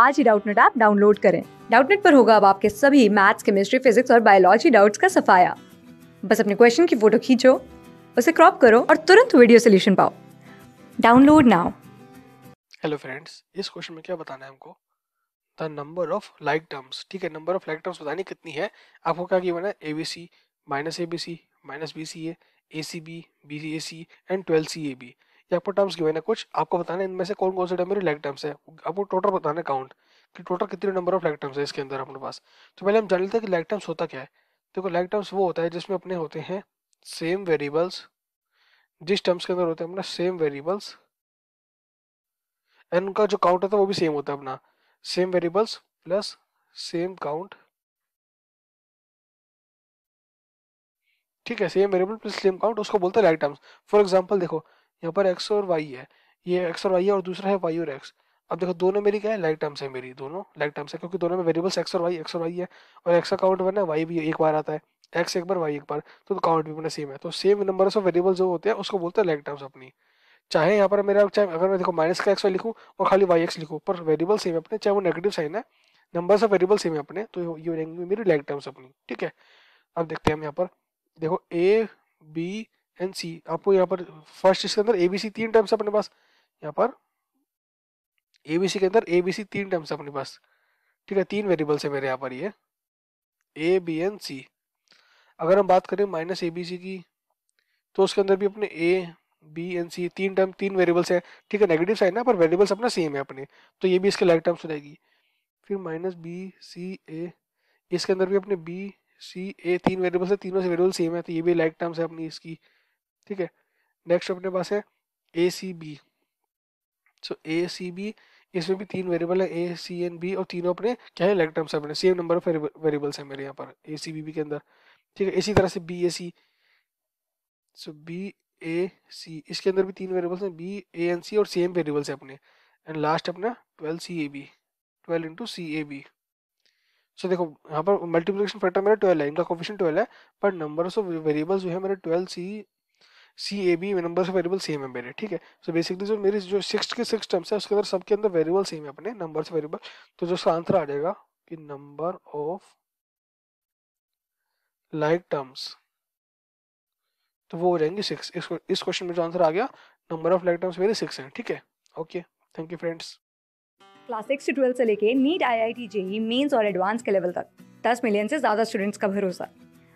आज ही Doubtnut app download करें डाउटनेट पर होगा अब आपके सभी मैथ्स केमिस्ट्री फिजिक्स और बायोलॉजी डाउट्स का सफाया बस अपने क्वेश्चन की फोटो खींचो उसे क्रॉप करो और तुरंत वीडियो सोल्यूशन पाओ डाउनलोड नाउ हेलो फ्रेंड्स इस क्वेश्चन में क्या बताना है हमको the number of like terms ठीक है नंबर ऑफ लाइक टर्म्स बतानी कितनी है आपको क्या गिवन है A B C minus A B C minus B C A C B B C A C and twelve C A B ये आपको टर्म्स गिवन है कुछ आपको बताना इनमें से कौन कौन से टर्म मेरी लैग टर्म्स है आपको टोटल बताना काउंट कि टोटल कितने नंबर ऑफ लेग टर्म्स है इसके अंदर अपने पास तो पहले हम जान लेते हैं कि लेग टर्म्स होता क्या है देखो लेग टर्म्स वो होता है जिसमें अपने होते हैं सेम वेरिएबल्स जिस टर्म्स के अंदर होते हैं अपना सेम वेरिएबल्स एंड उनका जो काउंट होता है वो भी सेम होता है अपना same variables plus same count ठीक है same variable plus same count उसको बोलते हैं लेग टर्म्स फॉर एग्जाम्पल देखो यहाँ पर एक्स और वाई है ये एक्स और वाई है और दूसरा है वाई और एक्स अब देखो दोनों मेरी क्या है लाइक टर्म्स है मेरी दोनों लाइक टर्म्स है क्योंकि दोनों में वेरिएबल्स एक्स और वाई एक्स और वाई है और एक्स का काउंट बना है वाई भी एक बार आता है एक्स एक बार वाई एक बार तो काउंट भी बना सेम है तो सेम नंबर ऑफ वेरिएबल जो होते हैं उसको बोलते हैं लाइक टर्म्स अपनी चाहे यहाँ पर मेरा चाहे अगर मैं देखो माइनस का एक्स वाई लिखूँ और खाली वाई एक्स लिखूँ पर वेरिएबल सेम है अपने चाहे वो नेगेटिव साइन है नंबर ऑफ वेरिएबल सेम है अपने तो ये रहेंगे मेरी लाइक टर्म्स अपनी ठीक है अब देखते हैं हम यहाँ पर देखो ए बी एन सी आपको यहाँ पर फर्स्ट इसके अंदर एबीसी तीन टर्म्स अपने पास यहाँ पर एबीसी के अंदर एबीसी तीन टर्म्स अपने पास ठीक है तीन वेरिएबल्स है मेरे यहाँ पर ये ए बी एन सी अगर हम बात करें माइनस ए बी सी की तो उसके अंदर भी अपने ए बी एन सी तीन टर्म तीन वेरिएबल्स है ठीक है नेगेटिव साइन है पर वेरिएबल्स अपना सेम है अपने तो ये भी इसके लाइक टर्म्स हो जाएगी फिर माइनस बी सी ए इसके अंदर भी अपने बी सी ए तीन वेरिएबल्स है तीनों से वेरिएबल सेम है तो ये भी लाइक टर्म्स है अपनी इसकी ठीक है नेक्स्ट अपने पास है ए सी बी सो ए सी बी इसमें भी तीन वेरिएबल है ए सी एन बी और तीनों अपने क्या है लेग टर्म्स अपने सेम नंबर ऑफ वेरिएबल्स है मेरे यहाँ पर ए सी बी बी के अंदर ठीक है इसी तरह से बी ए सी सो बी ए सी इसके अंदर भी तीन वेरिएबल्स हैं बी ए एन सी और सेम वेरिएबल्स है अपने एंड लास्ट अपना twelve C A B twelve into C A B so देखो यहाँ पर मल्टीप्लिकेशन फैक्टर मेरा ट्वेल्व है इनका कॉफिशन ट्वेल्व है पर नंबर ऑफ वेरिएबल्स जो है मेरे twelve C C A B number of variable same है मेरे ठीक है सो बेसिकली जो मेरे जो सिक्स के सिक्स टर्म्स है उसके अंदर सबके अंदर वेरिएबल सेम है अपने नंबर ऑफ वेरिएबल तो जो उसका आंसर आ जाएगा कि नंबर ऑफ लाइक टर्म्स तो वो हो जाएंगे सिक्स इस क्वेश्चन में जो आंसर आ गया नंबर ऑफ लाइक टर्म्स मेरे सिक्स है ठीक है okay thank you friends class six से से लेके NEET I I T JEE Mains और एडवांस के लेवल तक दस मिलियन से ज़्यादा स्टूडेंट्स का भरोसा